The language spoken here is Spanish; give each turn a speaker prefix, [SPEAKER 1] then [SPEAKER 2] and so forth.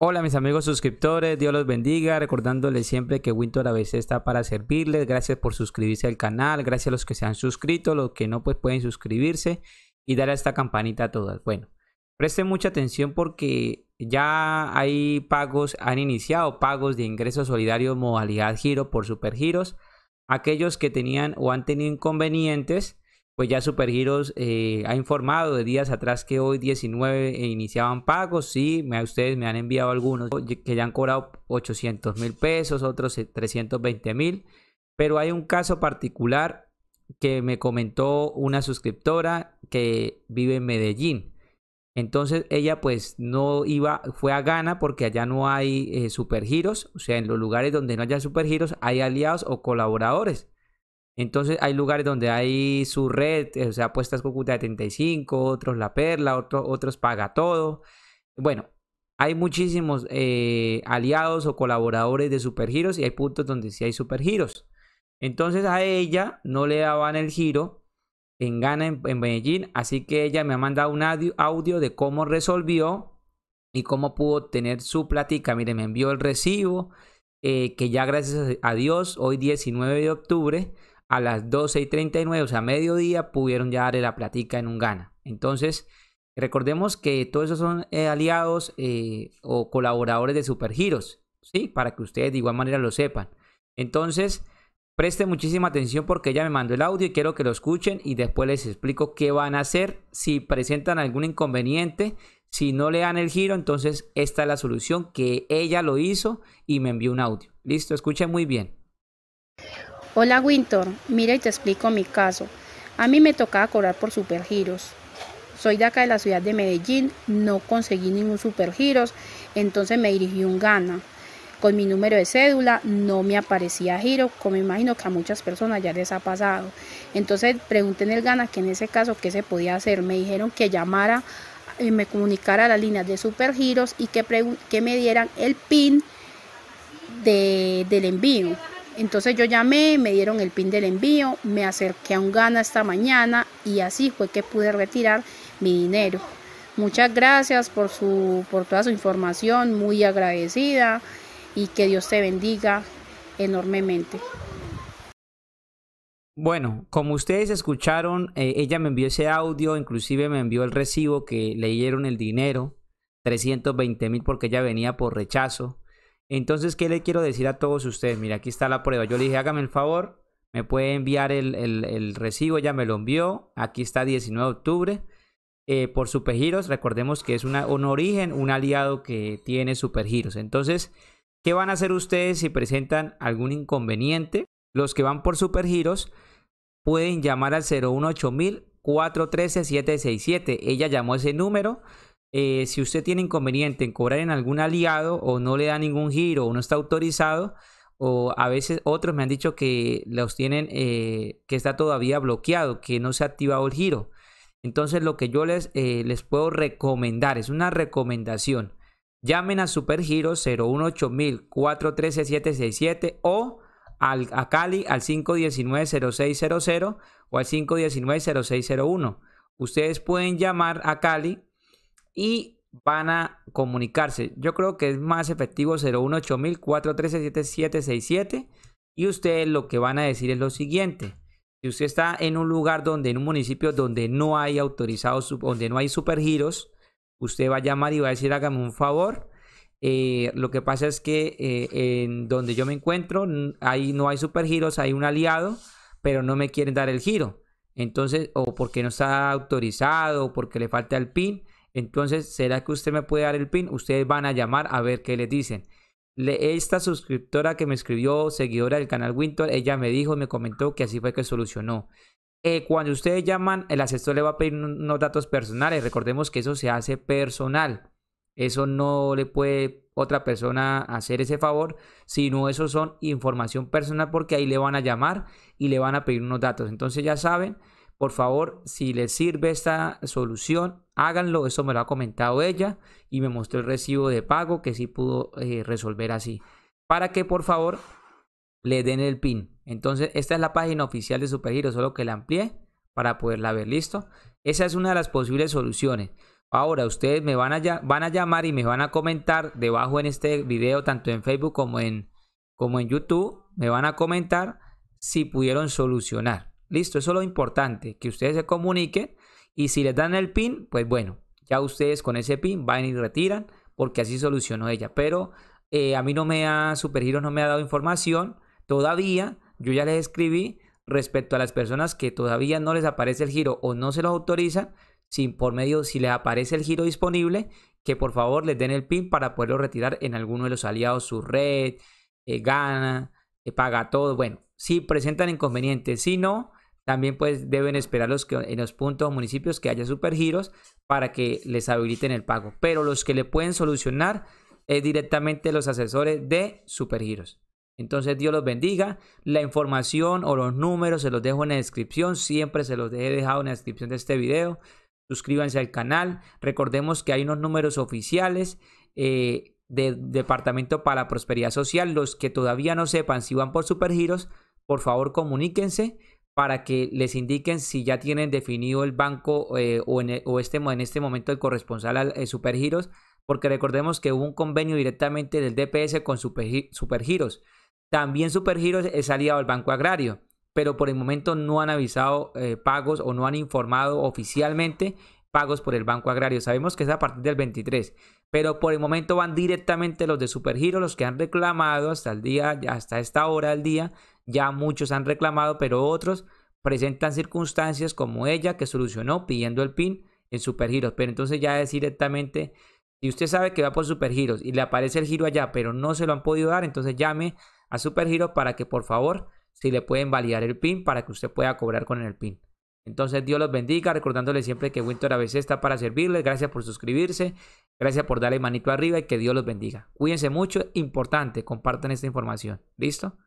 [SPEAKER 1] Hola mis amigos suscriptores, Dios los bendiga, recordándoles siempre que Winter a está para servirles, gracias por suscribirse al canal, gracias a los que se han suscrito, los que no pues pueden suscribirse y dar a esta campanita a todas. Bueno, presten mucha atención porque ya hay pagos, han iniciado pagos de ingresos solidarios modalidad giro por supergiros, aquellos que tenían o han tenido inconvenientes pues ya Supergiros eh, ha informado de días atrás que hoy 19 eh, iniciaban pagos. Sí, me, ustedes me han enviado algunos que ya han cobrado 800 mil pesos, otros 320 eh, mil. Pero hay un caso particular que me comentó una suscriptora que vive en Medellín. Entonces ella pues no iba, fue a Gana porque allá no hay supergiros, o sea, en los lugares donde no haya supergiros hay aliados o colaboradores. Entonces hay lugares donde hay su red, eh, o sea, apuestas Cúcuta de 35, otros La Perla, otros Paga Todo. Bueno, hay muchísimos eh, aliados o colaboradores de Supergiros y hay puntos donde sí hay Supergiros. Entonces a ella no le daban el giro en Gana en, Medellín, así que ella me ha mandado un audio, de cómo resolvió y cómo pudo tener su platica. Mire, me envió el recibo, eh, que ya gracias a Dios, hoy 19 de octubre, a las 12 y 39, o sea, mediodía, pudieron ya darle la platica en un gana. Entonces, recordemos que todos esos son eh, aliados eh, o colaboradores de Supergiros, ¿sí? Para que ustedes de igual manera lo sepan. Entonces, presten muchísima atención porque ella me mandó el audio y quiero que lo escuchen y después les explico qué van a hacer si presentan algún inconveniente. Si no le dan el giro, entonces esta es la solución que ella lo hizo y me envió un audio. Listo, escuchen muy bien.
[SPEAKER 2] Hola Winter, mira y te explico mi caso. A mí me tocaba cobrar por supergiros. Soy de acá de la ciudad de Medellín, no conseguí ningún supergiros, entonces me dirigí un Gana. Con mi número de cédula no me aparecía giro, como imagino que a muchas personas ya les ha pasado. Entonces pregunté en el Gana que en ese caso qué se podía hacer. Me dijeron que llamara y eh, me comunicara las líneas de supergiros y que, que me dieran el PIN de, del envío. Entonces yo llamé, me dieron el pin del envío, me acerqué a un Gana esta mañana y así fue que pude retirar mi dinero. Muchas gracias por, su, por toda su información, muy agradecida y que Dios te bendiga enormemente.
[SPEAKER 1] Bueno, como ustedes escucharon, eh, ella me envió ese audio, inclusive me envió el recibo que leyeron el dinero, 320 mil porque ella venía por rechazo. Entonces, ¿qué le quiero decir a todos ustedes? Mira, aquí está la prueba. Yo le dije, hágame el favor, me puede enviar el, el, recibo, ya me lo envió. Aquí está 19 de octubre. Eh, por Supergiros, recordemos que es una, un origen, un aliado que tiene Supergiros. Entonces, ¿qué van a hacer ustedes si presentan algún inconveniente? Los que van por Supergiros pueden llamar al 018000 413 767. Ella llamó ese número. Eh, si usted tiene inconveniente en cobrar en algún aliado o no le da ningún giro o no está autorizado, o a veces otros me han dicho que los tienen, eh, que está todavía bloqueado, que no se ha activado el giro. Entonces lo que yo les, eh, les puedo recomendar, es una recomendación. Llamen a Supergiro 018000 413 o a Cali al 519-0600 o al 519-0601. Ustedes pueden llamar a Cali y van a comunicarse. Yo creo que es más efectivo 018000 7767 y ustedes lo que van a decir es lo siguiente. Si usted está en un lugar donde, en un municipio donde no hay autorizados, donde no hay supergiros, usted va a llamar y va a decir hágame un favor. Eh, lo que pasa es que eh, en donde yo me encuentro, ahí no hay supergiros, hay un aliado, pero no me quieren dar el giro. Entonces, o porque no está autorizado, o porque le falta el PIN, entonces, ¿será que usted me puede dar el pin? Ustedes van a llamar a ver qué les dicen. esta suscriptora que me escribió, seguidora del canal Winter, ella me dijo, me comentó que así fue que solucionó. Eh, cuando ustedes llaman, el asesor le va a pedir unos datos personales. Recordemos que eso se hace personal. Eso no le puede otra persona hacer ese favor, sino eso son información personal porque ahí le van a llamar y le van a pedir unos datos. Entonces ya saben, por favor, si les sirve esta solución, háganlo. Eso me lo ha comentado ella y me mostró el recibo de pago que sí pudo eh, resolver así. Para que por favor le den el PIN. Entonces, esta es la página oficial de Supergiro, solo que la amplié para poderla ver. ¿Listo? Esa es una de las posibles soluciones. Ahora ustedes me van a, van a llamar y me van a comentar debajo en este video, tanto en Facebook como en, como en YouTube, me van a comentar si pudieron solucionar. Listo, eso es lo importante, que ustedes se comuniquen y si les dan el pin, pues bueno, ya ustedes con ese pin van y retiran porque así solucionó ella. Pero eh, a mí no me ha, Supergiros no me ha dado información todavía, yo ya les escribí respecto a las personas que todavía no les aparece el giro o no se los autoriza, si por medio, si les aparece el giro disponible, que por favor les den el pin para poderlo retirar en alguno de los aliados, su red, eh, gana, que eh, paga todo. Bueno, si presentan inconvenientes, si no, también pues deben esperar los que, en los puntos o municipios que haya supergiros para que les habiliten el pago. Pero los que le pueden solucionar es directamente los asesores de supergiros. Entonces Dios los bendiga. La información o los números se los dejo en la descripción. Siempre se los he dejado en la descripción de este video. Suscríbanse al canal. Recordemos que hay unos números oficiales. Eh, del Departamento para la Prosperidad Social. Los que todavía no sepan si van por Supergiros, por favor comuníquense para que les indiquen si ya tienen definido el banco eh, o, e, este, en, este, momento el corresponsal al eh, Supergiros, porque recordemos que hubo un convenio directamente del DPS con Supergiros. También Supergiros es aliado al Banco Agrario, pero por el momento no han avisado eh, pagos o no han informado oficialmente pagos por el Banco Agrario. Sabemos que es a partir del 23, pero por el momento van directamente los de Supergiros, los que han reclamado hasta el día, hasta esta hora del día, ya muchos han reclamado, pero otros presentan circunstancias como ella que solucionó pidiendo el PIN en Supergiros. Pero entonces ya es directamente, si usted sabe que va por Supergiros y le aparece el giro allá, pero no se lo han podido dar, entonces llame a Supergiros para que por favor si le pueden validar el PIN para que usted pueda cobrar con el PIN. Entonces Dios los bendiga, recordándole siempre que Winter ABC está para servirles. Gracias por suscribirse, gracias por darle manito arriba y que Dios los bendiga. Cuídense mucho, importante, compartan esta información. ¿Listo?